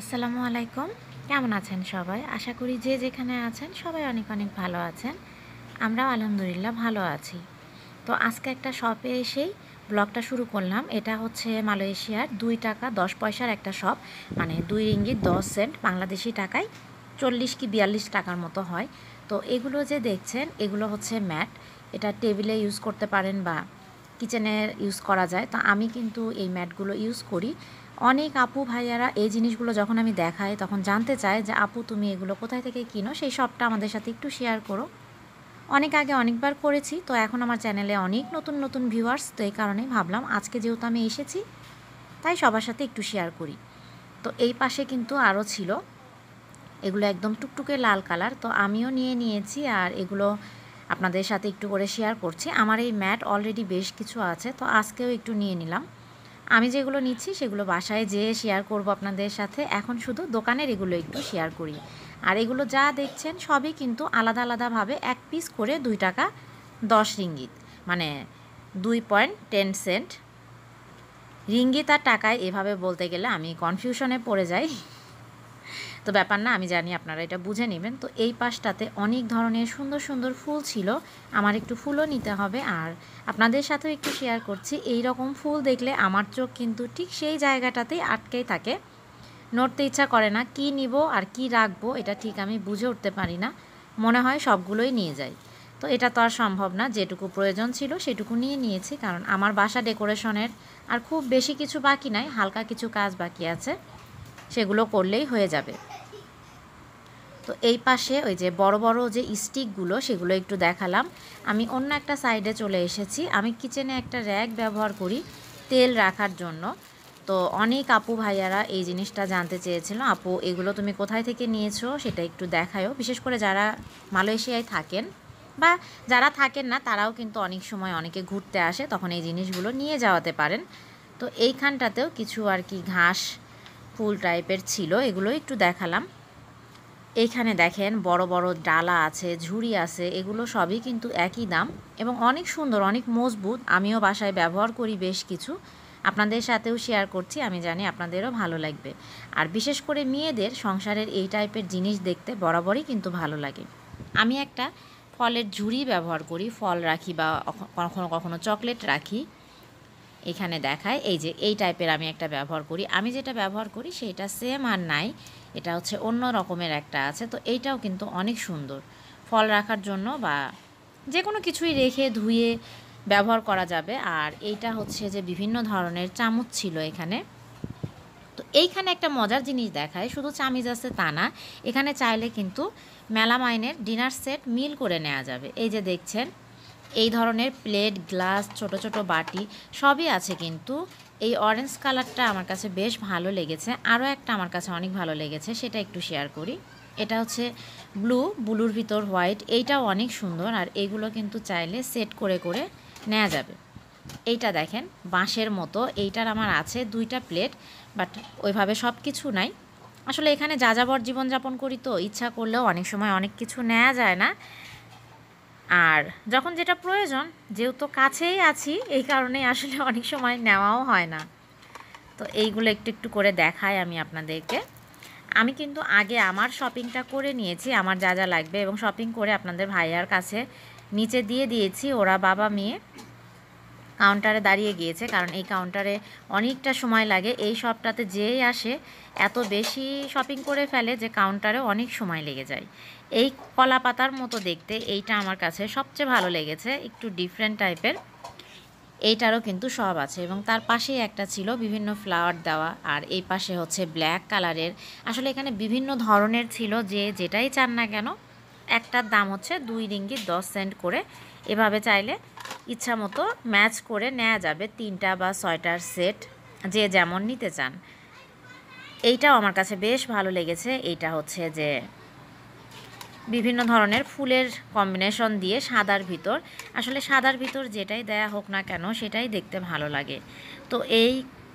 আসসালামু আলাইকুম কেমন আছেন সবাই আশা করি যে যেখানে আছেন সবাই অনেক অনেক ভালো আছেন আমরাও আলহামদুলিল্লাহ ভালো আছি তো আজকে একটা শপে এসেই ব্লগটা শুরু করলাম এটা হচ্ছে মালয়েশিয়ার দুই টাকা দশ পয়সার একটা শপ মানে দুই ইঙ্গিত দশ সেন্ট বাংলাদেশি টাকায় চল্লিশ কি বিয়াল্লিশ টাকার মতো হয় তো এগুলো যে দেখছেন এগুলো হচ্ছে ম্যাট এটা টেবিলে ইউজ করতে পারেন বা কিচেনে ইউজ করা যায় তো আমি কিন্তু এই ম্যাটগুলো ইউজ করি অনেক আপু ভাইয়ারা এই জিনিসগুলো যখন আমি দেখাই তখন জানতে চায় যে আপু তুমি এগুলো কোথায় থেকে কিনো সেই সবটা আমাদের সাথে একটু শেয়ার করো অনেক আগে অনেকবার করেছি তো এখন আমার চ্যানেলে অনেক নতুন নতুন ভিউয়ার্স তো এই কারণে ভাবলাম আজকে যেহেতু আমি এসেছি তাই সবার সাথে একটু শেয়ার করি তো এই পাশে কিন্তু আরও ছিল এগুলো একদম টুকটুকে লাল কালার তো আমিও নিয়ে নিয়েছি আর এগুলো আপনাদের সাথে একটু করে শেয়ার করছি আমার এই ম্যাট অলরেডি বেশ কিছু আছে তো আজকেও একটু নিয়ে নিলাম আমি যেগুলো নিচ্ছি সেগুলো বাসায় যেয়ে শেয়ার করব আপনাদের সাথে এখন শুধু দোকানের এগুলো একটু শেয়ার করি আর এগুলো যা দেখছেন সবই কিন্তু আলাদা আলাদাভাবে এক পিস করে দুই টাকা দশ রিঙ্গিত মানে দুই পয়েন্ট টেন সেন্ট রিঙ্গিত আর টাকায় এভাবে বলতে গেলে আমি কনফিউশনে পড়ে যাই তো ব্যাপার না আমি জানি আপনারা এটা বুঝে নেবেন তো এই পাশটাতে অনেক ধরনের সুন্দর সুন্দর ফুল ছিল আমার একটু ফুলও নিতে হবে আর আপনাদের সাথেও একটু শেয়ার করছি এই রকম ফুল দেখলে আমার চোখ কিন্তু ঠিক সেই জায়গাটাতেই আটকেই থাকে নড়তে ইচ্ছা করে না কি নিব আর কি রাখবো এটা ঠিক আমি বুঝে উঠতে পারি না মনে হয় সবগুলোই নিয়ে যাই তো এটা তো আর সম্ভব না যেটুকু প্রয়োজন ছিল সেটুকু নিয়ে নিয়েছি কারণ আমার বাসা ডেকোরেশনের আর খুব বেশি কিছু বাকি নাই হালকা কিছু কাজ বাকি আছে সেগুলো করলেই হয়ে যাবে তো এই পাশে ওই যে বড় বড় যে স্টিকগুলো সেগুলো একটু দেখালাম আমি অন্য একটা সাইডে চলে এসেছি আমি কিচেনে একটা র্যাক ব্যবহার করি তেল রাখার জন্য তো অনেক আপু ভাইয়ারা এই জিনিসটা জানতে চেয়েছিল আপু এগুলো তুমি কোথায় থেকে নিয়েছো সেটা একটু দেখায়ও বিশেষ করে যারা মালয়েশিয়ায় থাকেন বা যারা থাকেন না তারাও কিন্তু অনেক সময় অনেকে ঘুরতে আসে তখন এই জিনিসগুলো নিয়ে যাওয়াতে পারেন তো এইখানটাতেও কিছু আর কি ঘাস ফুল টাইপের ছিল এগুলো একটু দেখালাম এখানে দেখেন বড় বড় ডালা আছে ঝুড়ি আছে এগুলো সবই কিন্তু একই দাম এবং অনেক সুন্দর অনেক মজবুত আমিও বাসায় ব্যবহার করি বেশ কিছু আপনাদের সাথেও শেয়ার করছি আমি জানি আপনাদেরও ভালো লাগবে আর বিশেষ করে মেয়েদের সংসারের এই টাইপের জিনিস দেখতে বরাবরই কিন্তু ভালো লাগে আমি একটা ফলের ঝুড়ি ব্যবহার করি ফল রাখি বা কখনো কখনো চকলেট রাখি এখানে দেখায় এই যে এই টাইপের আমি একটা ব্যবহার করি আমি যেটা ব্যবহার করি সেটা সেম আর নাই এটা হচ্ছে অন্য রকমের একটা আছে তো এইটাও কিন্তু অনেক সুন্দর ফল রাখার জন্য বা যে কোনো কিছুই রেখে ধুয়ে ব্যবহার করা যাবে আর এইটা হচ্ছে যে বিভিন্ন ধরনের চামচ ছিল এখানে তো এইখানে একটা মজার জিনিস দেখায় শুধু চামিজ আছে তা না এখানে চাইলে কিন্তু মেলামাইনের ডিনার সেট মিল করে নেওয়া যাবে এই যে দেখছেন এই ধরনের প্লেট গ্লাস ছোট ছোট বাটি সবই আছে কিন্তু এই অরেঞ্জ কালারটা আমার কাছে বেশ ভালো লেগেছে আরও একটা আমার কাছে অনেক ভালো লেগেছে সেটা একটু শেয়ার করি এটা হচ্ছে ব্লু ব্লুর ভিতর হোয়াইট এইটাও অনেক সুন্দর আর এগুলো কিন্তু চাইলে সেট করে করে নেওয়া যাবে এইটা দেখেন বাঁশের মতো এইটার আমার আছে দুইটা প্লেট বাট ওইভাবে সব কিছু নাই আসলে এখানে যা যাবর জীবনযাপন করি তো ইচ্ছা করলেও অনেক সময় অনেক কিছু নেওয়া যায় না আর যখন যেটা প্রয়োজন যেহেতু কাছেই আছি এই কারণে আসলে অনেক সময় নেওয়াও হয় না তো এইগুলো একটু একটু করে দেখাই আমি আপনাদেরকে আমি কিন্তু আগে আমার শপিংটা করে নিয়েছি আমার যা যা লাগবে এবং শপিং করে আপনাদের ভাইয়ার কাছে নিচে দিয়ে দিয়েছি ওরা বাবা মেয়ে কাউন্টারে দাঁড়িয়ে গিয়েছে কারণ এই কাউন্টারে অনেকটা সময় লাগে এই শপটাতে যেই আসে এত বেশি শপিং করে ফেলে যে কাউন্টারে অনেক সময় লেগে যায় এই কলা পাতার মতো দেখতে এইটা আমার কাছে সবচেয়ে ভালো লেগেছে একটু ডিফারেন্ট টাইপের এইটারও কিন্তু সব আছে এবং তার পাশেই একটা ছিল বিভিন্ন ফ্লাওয়ার দেওয়া আর এই পাশে হচ্ছে ব্ল্যাক কালারের আসলে এখানে বিভিন্ন ধরনের ছিল যে যেটাই চান না কেন একটার দাম হচ্ছে দুই রিঙ্গি দশ সেন্ট করে এভাবে চাইলে ইচ্ছা মতো ম্যাচ করে নেওয়া যাবে তিনটা বা ছয়টার সেট যে যেমন নিতে চান এইটাও আমার কাছে বেশ ভালো লেগেছে এইটা হচ্ছে যে বিভিন্ন ধরনের ফুলের কম্বিনেশন দিয়ে সাদার ভিতর আসলে সাদার ভিতর যেটাই দেয়া হোক না কেন সেটাই দেখতে ভালো লাগে তো এই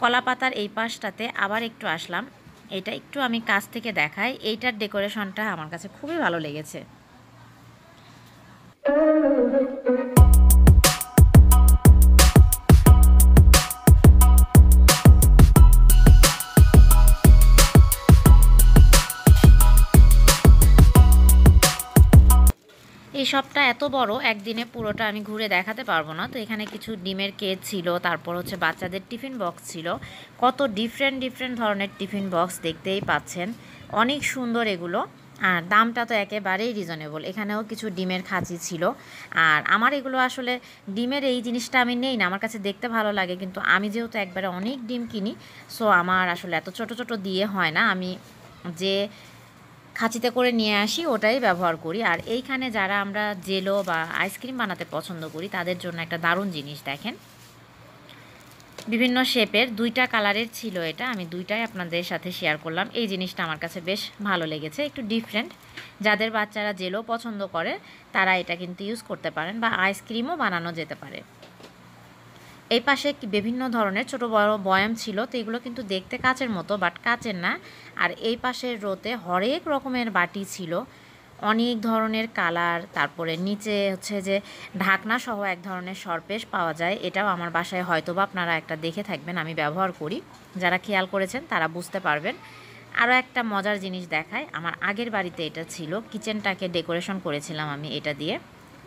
কলা পাতার এই পাশটাতে আবার একটু আসলাম এটা একটু আমি কাছ থেকে দেখাই এইটার ডেকোরেশনটা আমার কাছে খুবই ভালো লেগেছে শপটা এত বড় একদিনে পুরোটা আমি ঘুরে দেখাতে পারবো না তো এখানে কিছু ডিমের কেক ছিল তারপর হচ্ছে বাচ্চাদের টিফিন বক্স ছিল কত ডিফারেন্ট ডিফারেন্ট ধরনের টিফিন বক্স দেখতেই পাচ্ছেন অনেক সুন্দর এগুলো আর দামটা তো একেবারেই রিজনেবল এখানেও কিছু ডিমের খাঁচি ছিল আর আমার এগুলো আসলে ডিমের এই জিনিসটা আমি নেই না আমার কাছে দেখতে ভালো লাগে কিন্তু আমি যেহেতু একবারে অনেক ডিম কিনি সো আমার আসলে এত ছোট ছোট দিয়ে হয় না আমি যে খাঁচিতে করে নিয়ে আসি ওটাই ব্যবহার করি আর এইখানে যারা আমরা জেলো বা আইসক্রিম বানাতে পছন্দ করি তাদের জন্য একটা দারুণ জিনিস দেখেন বিভিন্ন শেপের দুইটা কালারের ছিল এটা আমি দুইটাই আপনাদের সাথে শেয়ার করলাম এই জিনিসটা আমার কাছে বেশ ভালো লেগেছে একটু ডিফারেন্ট যাদের বাচ্চারা জেলো পছন্দ করে তারা এটা কিন্তু ইউজ করতে পারেন বা আইসক্রিমও বানানো যেতে পারে এই পাশে বিভিন্ন ধরনের ছোট বড় বয়াম ছিল তো এগুলো কিন্তু দেখতে কাচের মতো বাট কাচের না আর এই পাশের রোতে হরেক রকমের বাটি ছিল অনেক ধরনের কালার তারপরে নিচে হচ্ছে যে ঢাকনা সহ এক ধরনের সরপেশ পাওয়া যায় এটাও আমার বাসায় হয়তো বা আপনারা একটা দেখে থাকবেন আমি ব্যবহার করি যারা খেয়াল করেছেন তারা বুঝতে পারবেন আরও একটা মজার জিনিস দেখায় আমার আগের বাড়িতে এটা ছিল কিচেনটাকে ডেকোরেশন করেছিলাম আমি এটা দিয়ে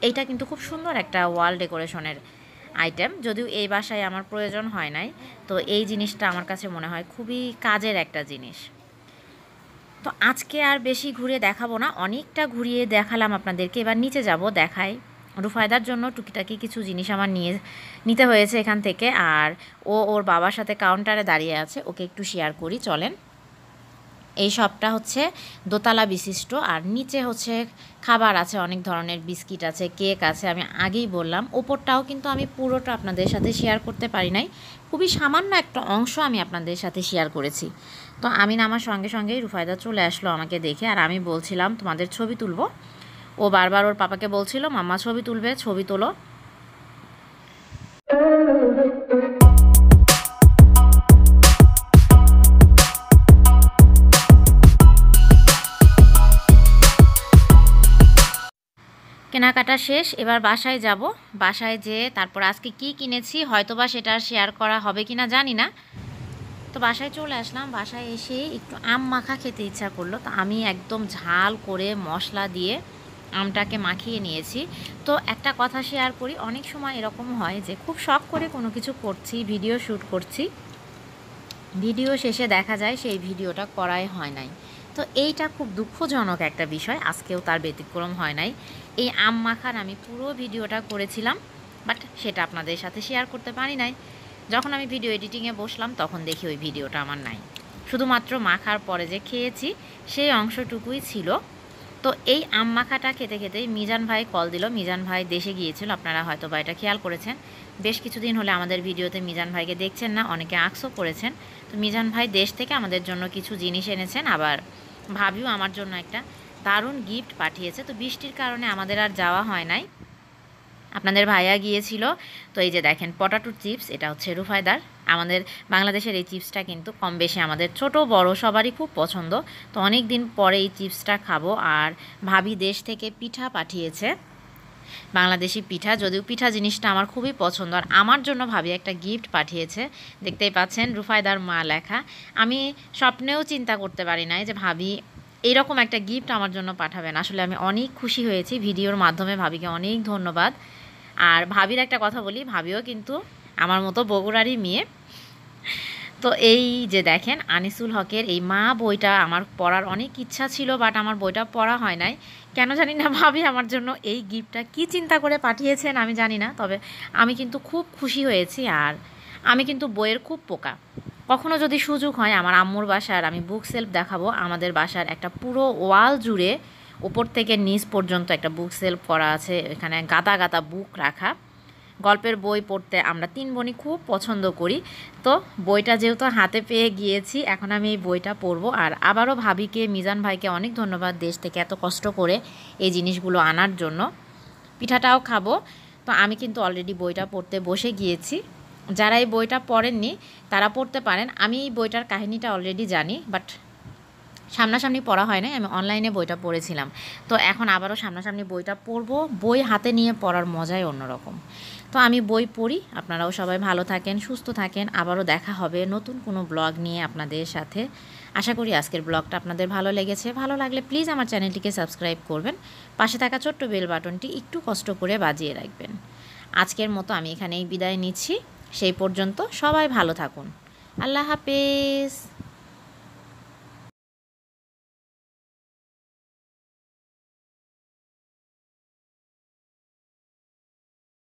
এইটা কিন্তু খুব সুন্দর একটা ওয়াল ডেকোরেশনের আইটেম যদিও এই বাসায় আমার প্রয়োজন হয় নাই তো এই জিনিসটা আমার কাছে মনে হয় খুবই কাজের একটা জিনিস তো আজকে আর বেশি ঘুরে দেখাবো না অনেকটা ঘুরিয়ে দেখালাম আপনাদেরকে এবার নিচে যাব দেখাই রুফায়দার জন্য টুকিটাকি কিছু জিনিস আমার নিয়ে নিতে হয়েছে এখান থেকে আর ও ওর বাবার সাথে কাউন্টারে দাঁড়িয়ে আছে ওকে একটু শেয়ার করি চলেন এই শপটা হচ্ছে দোতলা বিশিষ্ট আর নিচে হচ্ছে খাবার আছে অনেক ধরনের বিস্কিট আছে কেক আছে আমি আগেই বললাম ওপরটাও কিন্তু আমি পুরোটা আপনাদের সাথে শেয়ার করতে পারি নাই খুবই সামান্য একটা অংশ আমি আপনাদের সাথে শেয়ার করেছি তো আমি আমার সঙ্গে সঙ্গেই রুফায়দা চলে আসলো আমাকে দেখে আর আমি বলছিলাম তোমাদের ছবি তুলবো ও বারবার ওর পাপাকে বলছিল মাম্মা ছবি তুলবে ছবি তোলো কেনাকাটা শেষ এবার বাসায় যাব বাসায় যেয়ে তারপর আজকে কি কিনেছি হয়তোবা সেটা শেয়ার করা হবে কি না জানি না তো বাসায় চলে আসলাম বাসায় এসে একটু আম মাখা খেতে ইচ্ছা করলো তো আমি একদম ঝাল করে মশলা দিয়ে আমটাকে মাখিয়ে নিয়েছি তো একটা কথা শেয়ার করি অনেক সময় এরকম হয় যে খুব শখ করে কোনো কিছু করছি ভিডিও শ্যুট করছি ভিডিও শেষে দেখা যায় সেই ভিডিওটা করাই হয় নাই তো এইটা খুব দুঃখজনক একটা বিষয় আজকেও তার ব্যতিক্রম হয় নাই এই আম মাখার আমি পুরো ভিডিওটা করেছিলাম বাট সেটা আপনাদের সাথে শেয়ার করতে পারি নাই যখন আমি ভিডিও এডিটিংয়ে বসলাম তখন দেখি ওই ভিডিওটা আমার নাই শুধুমাত্র মাখার পরে যে খেয়েছি সেই অংশটুকুই ছিল তো এই আম মাখাটা খেতে খেতেই মিজান ভাই কল দিল মিজান ভাই দেশে গিয়েছিল আপনারা হয়তো বা এটা খেয়াল করেছেন বেশ কিছুদিন হলে আমাদের ভিডিওতে মিজান ভাইকে দেখছেন না অনেকে আকসও করেছেন তো মিজান ভাই দেশ থেকে আমাদের জন্য কিছু জিনিস এনেছেন আবার ভাবিও আমার জন্য একটা দারুণ গিফট পাঠিয়েছে তো বৃষ্টির কারণে আমাদের আর যাওয়া হয় নাই আপনাদের ভাইয়া গিয়েছিল তো এই যে দেখেন পটাটো চিপস এটা হচ্ছে রুফায়দার আমাদের বাংলাদেশের এই চিপসটা কিন্তু কম বেশি আমাদের ছোট বড় সবারই খুব পছন্দ তো অনেক দিন পরে এই চিপসটা খাবো আর ভাবি দেশ থেকে পিঠা পাঠিয়েছে বাংলাদেশি পিঠা যদিও পিঠা জিনিসটা আমার খুবই পছন্দ আর আমার জন্য ভাবি একটা গিফট পাঠিয়েছে দেখতেই পাচ্ছেন রুফায়দার মা লেখা আমি স্বপ্নেও চিন্তা করতে পারি নাই যে ভাবি এইরকম একটা গিফট আমার জন্য পাঠাবেন আসলে আমি অনেক খুশি হয়েছি ভিডিওর মাধ্যমে ভাবিকে অনেক ধন্যবাদ আর ভাবির একটা কথা বলি ভাবিও কিন্তু আমার মতো বগুড়ারই মেয়ে তো এই যে দেখেন আনিসুল হকের এই মা বইটা আমার পড়ার অনেক ইচ্ছা ছিল বাট আমার বইটা পড়া হয় নাই কেন জানি না ভাবি আমার জন্য এই গিফটটা কি চিন্তা করে পাঠিয়েছেন আমি জানি না তবে আমি কিন্তু খুব খুশি হয়েছি আর আমি কিন্তু বইয়ের খুব পোকা কখনো যদি সুযোগ হয় আমার আম্মুর বাসার আমি বুক সেলফ দেখাবো আমাদের বাসার একটা পুরো ওয়াল জুড়ে ওপর থেকে নিচ পর্যন্ত একটা বুক সেলফ করা আছে এখানে গাদা গাদা বুক রাখা গল্পের বই পড়তে আমরা তিন বোনই খুব পছন্দ করি তো বইটা যেহেতু হাতে পেয়ে গিয়েছি এখন আমি এই বইটা পড়বো আর আবারও ভাবিকে মিজান ভাইকে অনেক ধন্যবাদ দেশ থেকে এত কষ্ট করে এই জিনিসগুলো আনার জন্য পিঠাটাও খাবো তো আমি কিন্তু অলরেডি বইটা পড়তে বসে গিয়েছি যারা এই বইটা পড়েননি তারা পড়তে পারেন আমি এই বইটার কাহিনীটা অলরেডি জানি বাট সামনাসামনি পড়া হয় নাই আমি অনলাইনে বইটা পড়েছিলাম তো এখন আবারও সামনাসামনি বইটা পড়ব বই হাতে নিয়ে পড়ার মজাই অন্যরকম তো আমি বই পড়ি আপনারাও সবাই ভালো থাকেন সুস্থ থাকেন আবারও দেখা হবে নতুন কোনো ব্লগ নিয়ে আপনাদের সাথে আশা করি আজকের ব্লগটা আপনাদের ভালো লেগেছে ভালো লাগলে প্লিজ আমার চ্যানেলটিকে সাবস্ক্রাইব করবেন পাশে থাকা ছোট্ট বেল বাটনটি একটু কষ্ট করে বাজিয়ে রাখবেন আজকের মতো আমি এখানেই বিদায় নিচ্ছি সেই পর্যন্ত সবাই ভালো থাকুন আল্লাহ হাফেজ